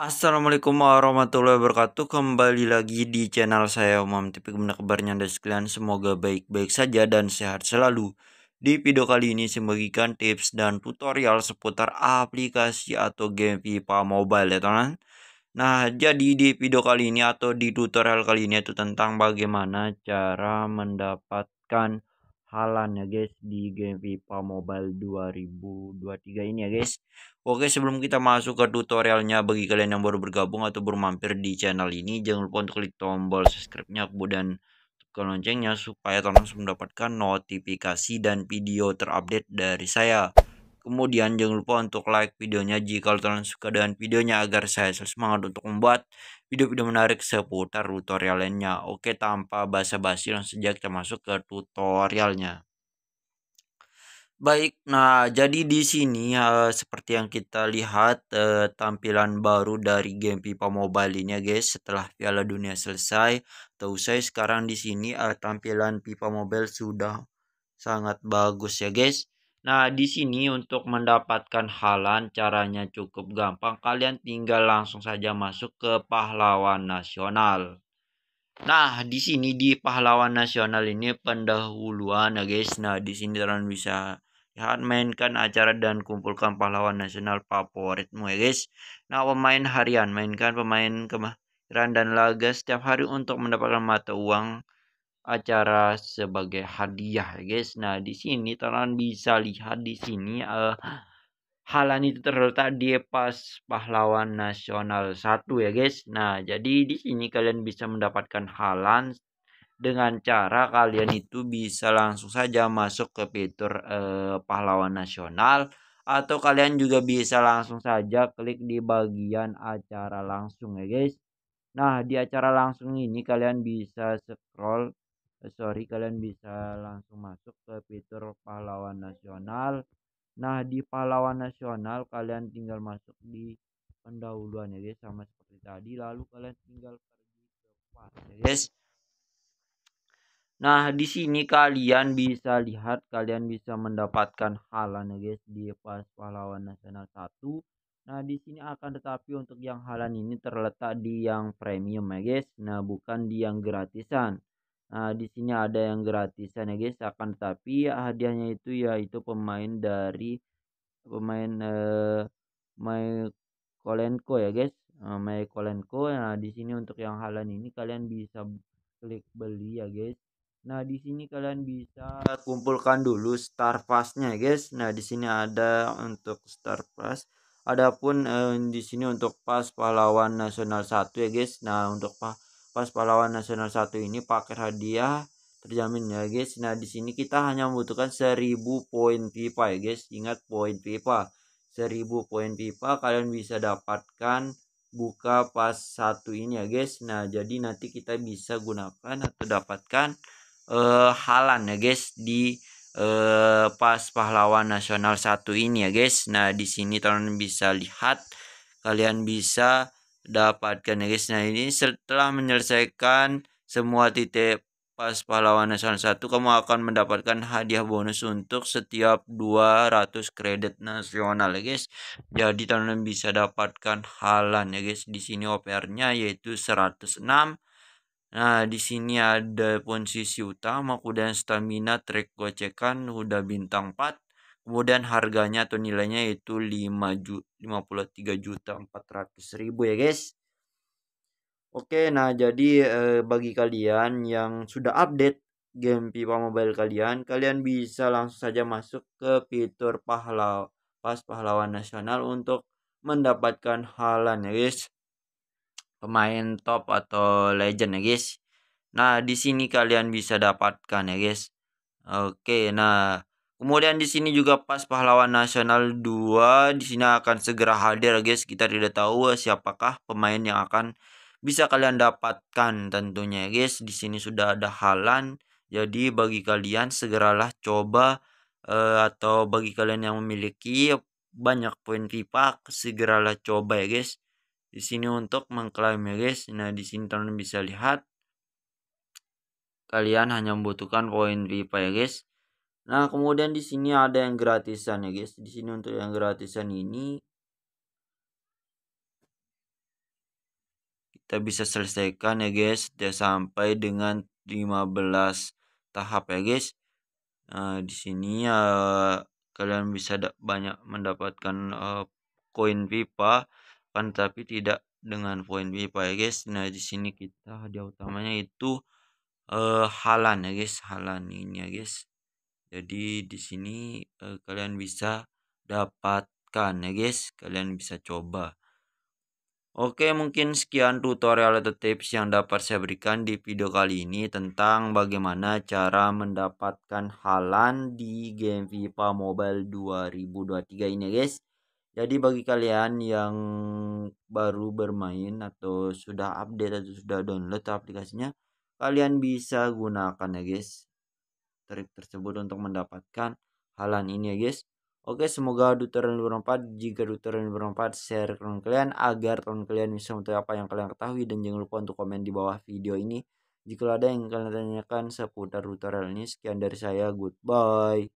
Assalamualaikum warahmatullahi wabarakatuh Kembali lagi di channel saya Umam Tipi Gimana kabarnya anda sekalian Semoga baik-baik saja dan sehat selalu Di video kali ini saya bagikan tips dan tutorial seputar aplikasi atau game FIFA Mobile ya teman Nah jadi di video kali ini atau di tutorial kali ini itu tentang bagaimana cara mendapatkan Halan ya guys di game FIFA Mobile 2023 ini ya guys Oke sebelum kita masuk ke tutorialnya bagi kalian yang baru bergabung atau bermampir di channel ini jangan lupa untuk klik tombol subscribe-nya dan tekan loncengnya supaya langsung mendapatkan notifikasi dan video terupdate dari saya Kemudian jangan lupa untuk like videonya jika kalian suka dengan videonya agar saya semangat untuk membuat video-video menarik seputar tutorial lainnya. Oke tanpa basa-basi langsung saja kita masuk ke tutorialnya. Baik, nah jadi di sini uh, seperti yang kita lihat uh, tampilan baru dari game FIFA Mobile ini ya guys setelah Piala Dunia selesai tahu saya sekarang di sini uh, tampilan FIFA Mobile sudah sangat bagus ya guys. Nah, di sini untuk mendapatkan halan caranya cukup gampang. Kalian tinggal langsung saja masuk ke pahlawan nasional. Nah, di sini di pahlawan nasional ini pendahuluan ya guys. Nah, di sini kalian bisa lihat mainkan acara dan kumpulkan pahlawan nasional favoritmu ya guys. Nah, pemain harian mainkan pemain kemahiran dan laga setiap hari untuk mendapatkan mata uang acara sebagai hadiah guys. Nah, di sini teman bisa lihat di sini uh, halan itu terletak di pas pahlawan nasional satu ya guys. Nah, jadi di sini kalian bisa mendapatkan halan dengan cara kalian itu bisa langsung saja masuk ke fitur uh, pahlawan nasional atau kalian juga bisa langsung saja klik di bagian acara langsung ya guys nah di acara langsung ini kalian bisa scroll sorry kalian bisa langsung masuk ke fitur pahlawan nasional nah di pahlawan nasional kalian tinggal masuk di pendahuluan ya guys sama seperti tadi lalu kalian tinggal pergi ke pas ya guys nah di sini kalian bisa lihat kalian bisa mendapatkan halan ya guys di pas pahlawan nasional 1 nah di sini akan tetapi untuk yang halan ini terletak di yang premium ya guys nah bukan di yang gratisan Nah, di sini ada yang gratisan ya guys, akan tetapi hadiahnya itu yaitu pemain dari pemain eh, my Kolenko ya guys. Uh, ah, Kolenko. Nah, di sini untuk yang halan ini kalian bisa klik beli ya guys. Nah, di sini kalian bisa kumpulkan dulu star passnya ya guys. Nah, di sini ada untuk star pass. Adapun eh, di sini untuk pas pahlawan nasional 1 ya guys. Nah, untuk pas pas pahlawan nasional satu ini pakai hadiah terjamin ya guys nah di sini kita hanya membutuhkan 1000 poin pipa ya guys ingat poin pipa 1000 poin pipa kalian bisa dapatkan buka pas satu ini ya guys nah jadi nanti kita bisa gunakan atau dapatkan uh, halan ya guys di uh, pas pahlawan nasional satu ini ya guys nah di sini kalian bisa lihat kalian bisa dapatkan ya guys nah ini setelah menyelesaikan semua titik pas pahlawan nasional 1 kamu akan mendapatkan hadiah bonus untuk setiap 200 kredit nasional ya guys jadi teman-teman bisa dapatkan halan ya guys di sini OPR-nya yaitu 106 Nah, di sini ada posisi utama kuda stamina, trek gocekan, kuda bintang 4, kemudian harganya atau nilainya itu 5 53 juta 400 ribu ya guys oke nah jadi eh, bagi kalian yang sudah update game pipa Mobile kalian kalian bisa langsung saja masuk ke fitur pahlawan pas pahlawan nasional untuk mendapatkan halan ya guys pemain top atau legend ya guys nah di sini kalian bisa dapatkan ya guys oke nah Kemudian di sini juga pas pahlawan nasional 2 di sini akan segera hadir guys. Kita tidak tahu eh, siapakah pemain yang akan bisa kalian dapatkan tentunya guys. Di sini sudah ada Halan. Jadi bagi kalian segeralah coba uh, atau bagi kalian yang memiliki banyak poin FIFA segeralah coba ya guys. Di sini untuk mengklaim ya guys. Nah, di sini teman bisa lihat kalian hanya membutuhkan poin FIFA ya guys Nah, kemudian di sini ada yang gratisan ya, guys. Di sini untuk yang gratisan ini kita bisa selesaikan ya, guys. Sudah sampai dengan 15 tahap ya, guys. Nah, di sini ya kalian bisa banyak mendapatkan eh, koin uh, pipa kan tapi tidak dengan koin pipa ya, guys. Nah, di sini kita hadiah utamanya itu uh, halan ya, guys. Halan ini ya, guys jadi di sini eh, kalian bisa dapatkan ya guys, kalian bisa coba. Oke, mungkin sekian tutorial atau tips yang dapat saya berikan di video kali ini tentang bagaimana cara mendapatkan halan di game FIFA Mobile 2023 ini ya guys. Jadi bagi kalian yang baru bermain atau sudah update atau sudah download aplikasinya, kalian bisa gunakan ya guys trik tersebut untuk mendapatkan halan ini ya guys. Oke semoga tutorial tahun jika tutorial tahun share ke kalian agar teman kalian bisa mengetahui apa yang kalian ketahui dan jangan lupa untuk komen di bawah video ini. Jika ada yang kalian tanyakan seputar tutorial ini sekian dari saya goodbye.